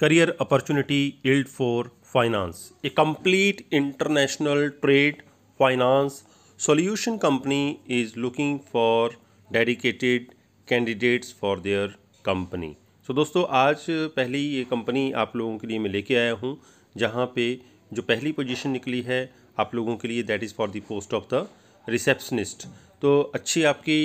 career opportunity yield for finance a complete international trade finance solution company is looking for dedicated candidates for their company so दोस्तों आज पहली ये company आप लोगों के लिए मैं लेके आया हूँ जहाँ पे जो पहली पोजीशन निकली है आप लोगों के लिए that is for the post of the receptionist तो अच्छी आपकी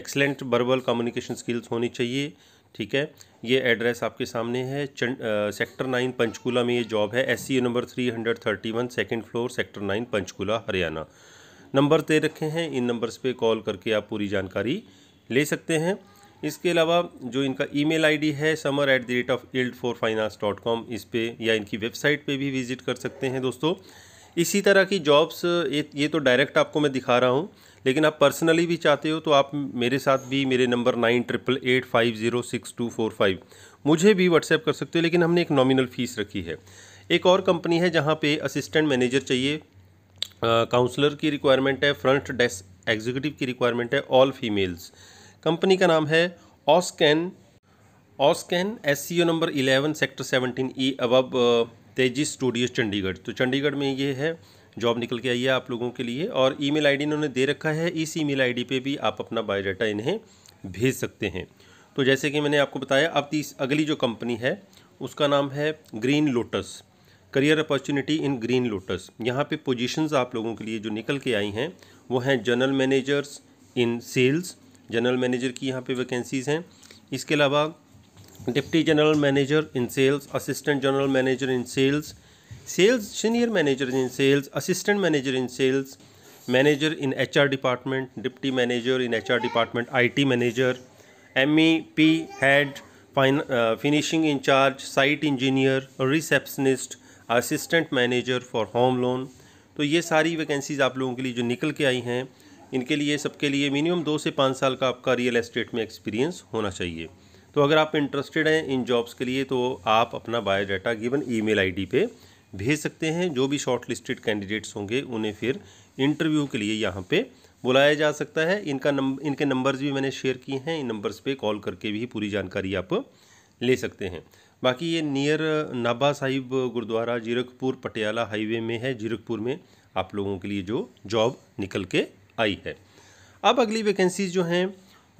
एक्सलेंट बर्बल कम्युनिकेशन स्किल्स होनी चाहिए ठीक है ये एड्रेस आपके सामने है चंड सेक्टर नाइन पंचकूला में ये जॉब है S number three hundred thirty one second floor sector nine Panchkula Haryana number दे रखे हैं इन नंबर्स पे कॉल करके आप पूरी जानकारी ले सकते हैं इसके अलावा जो इनका ईमेल आईडी है summer at the rate of yield for finance dot com इस पर या इनकी वेबसाइट पर भी विज़िट कर सकते हैं दोस्तों इसी तरह की जॉब्स ये ये तो डायरेक्ट आपको मैं दिखा रहा हूँ लेकिन आप पर्सनली भी चाहते हो तो आप मेरे साथ भी मेरे number nine triple eight five zero six two four five मुझे भी व्हाट्सएप कर सकते हो लेकिन हमने एक नॉमिनल फ़ीस रखी है एक और कंपनी है जहाँ पे असिस्टेंट मैनेजर चाहिए काउंसलर की रिक्वायरमेंट है फ्रंट डेस्क एग्जीक्यूटिव की रिक्वायरमेंट है ऑल फीमेल्स कंपनी का नाम है Oscan Oscan S C O number eleven sector seventeen E अब तेजिस स्टूडियो चंडीगढ़ तो चंडीगढ़ में ये है जॉब निकल के आई है आप लोगों के लिए और ईमेल आईडी इन्होंने दे रखा है इस ईमेल आईडी पे भी आप अपना बायोडाटा इन्हें भेज सकते हैं तो जैसे कि मैंने आपको बताया अब तीस अगली जो कंपनी है उसका नाम है Green Lotus career opportunity in Green Lotus यहाँ पे पोजीशंस आप लोगों के लिए जो निकल के आई हैं वो हैं general managers in sales general manager की यहाँ पे वैकेंसीज़ हैं इसके अलावा deputy general manager in sales assistant general manager in sales sales senior manager in sales assistant manager in sales manager in R department deputy manager in R department T manager P head fine finishing incharge site engineer receptionist assistant manager for home loan तो ये सारी vacancies आप लोगों के लिए जो निकल के आई हैं इनके लिए सबके लिए मिनिमम दो से पाँच साल का आपका रियल एस्टेट में एक्सपीरियंस होना चाहिए तो अगर आप इंटरेस्टेड हैं इन जॉब्स के लिए तो आप अपना बायोडाटा गिवन ईमेल आईडी पे भेज सकते हैं जो भी शॉर्ट लिस्टेड कैंडिडेट्स होंगे उन्हें फिर इंटरव्यू के लिए यहाँ पे बुलाया जा सकता है इनका नंबर इनके नंबर्स भी मैंने शेयर किए हैं इन नंबर्स पे कॉल करके भी पूरी जानकारी आप ले सकते हैं बाकी ये नियर नाभा साहिब गुरुद्वारा जीरकपुर पटियाला हाईवे में है जीरकपुर में आप लोगों के लिए जो जॉब निकल के आई है अब अगली वैकेंसीज जो हैं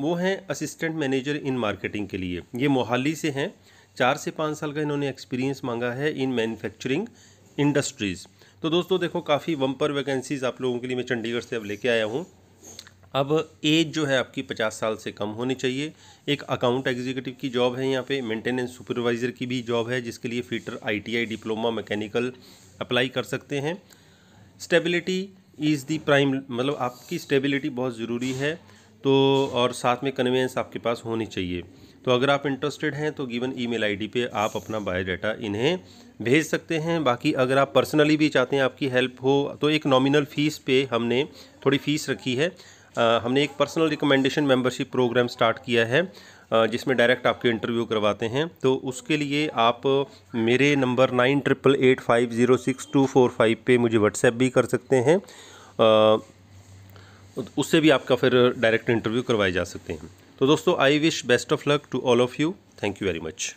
वो हैं असिस्टेंट मैनेजर इन मार्केटिंग के लिए ये मोहाली से हैं चार से पाँच साल का इन्होंने एक्सपीरियंस मांगा है इन मैन्युफैक्चरिंग इंडस्ट्रीज़ तो दोस्तों देखो काफ़ी वंपर वैकेंसीज़ आप लोगों के लिए मैं चंडीगढ़ से अब लेके आया हूँ अब एज जो है आपकी पचास साल से कम होनी चाहिए एक अकाउंट एग्जीक्यूटिव की जॉब है यहाँ पे मेंटेनेंस सुपरवाइज़र की भी जॉब है जिसके लिए fitter ITI diploma mechanical apply कर सकते हैं स्टेबिलिटी इज़ दी प्राइम मतलब आपकी स्टेबिलिटी बहुत ज़रूरी है तो और साथ में कन्वेंस आपके पास होनी चाहिए तो अगर आप इंटरेस्टेड हैं तो गिवन ईमेल आईडी पे आप अपना बायोडाटा इन्हें भेज सकते हैं बाकी अगर आप पर्सनली भी चाहते हैं आपकी हेल्प हो तो एक नॉमिनल फ़ीस पे हमने थोड़ी फ़ीस रखी है आ, हमने एक personal recommendation membership program start किया है जिसमें डायरेक्ट आपके इंटरव्यू करवाते हैं तो उसके लिए आप मेरे number nine triple eight five zero six two four five पर मुझे व्हाट्सएप भी कर सकते हैं आ, उससे भी आपका फिर डायरेक्ट इंटरव्यू करवाए जा सकते हैं तो दोस्तों I wish best of luck to all of you thank you very much